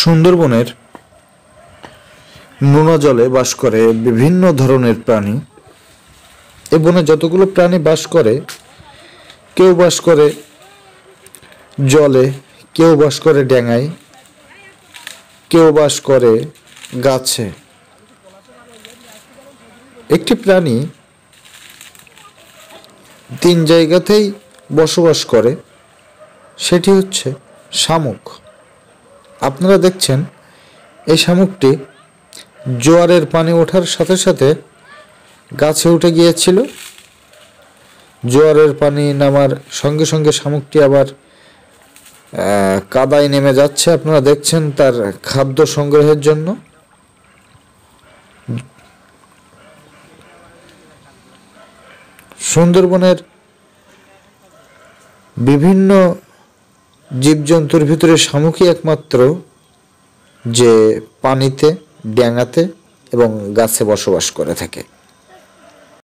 সুন্দরবনের নোনা জলে বাস করে বিভিন্ন ধরনের প্রাণী এ বনে যতগুলো প্রাণী বাস করে কেউ বাস করে জলে কেউ বাস করে ডেঙায় কেউ বাস করে গাছে একটি প্রাণী তিন জায়গাতেই বসবাস করে সেটি হচ্ছে শামুক আপনারা দেখছেন এই শামুকটি জোয়ারের পানি ওঠার সাথে সাথে গাছে উঠে গিয়েছিল জোয়ারের পানি নামার সঙ্গে সঙ্গে শামুকটি আবার কাদায় নেমে যাচ্ছে আপনারা দেখছেন তার খাদ্য সংগ্রহের জন্য সুন্দরবনের বিভিন্ন জীবজন্তুর ভিতরে শামুকই একমাত্র যে পানিতে ড্যাঙাতে এবং গাছে বসবাস করে থাকে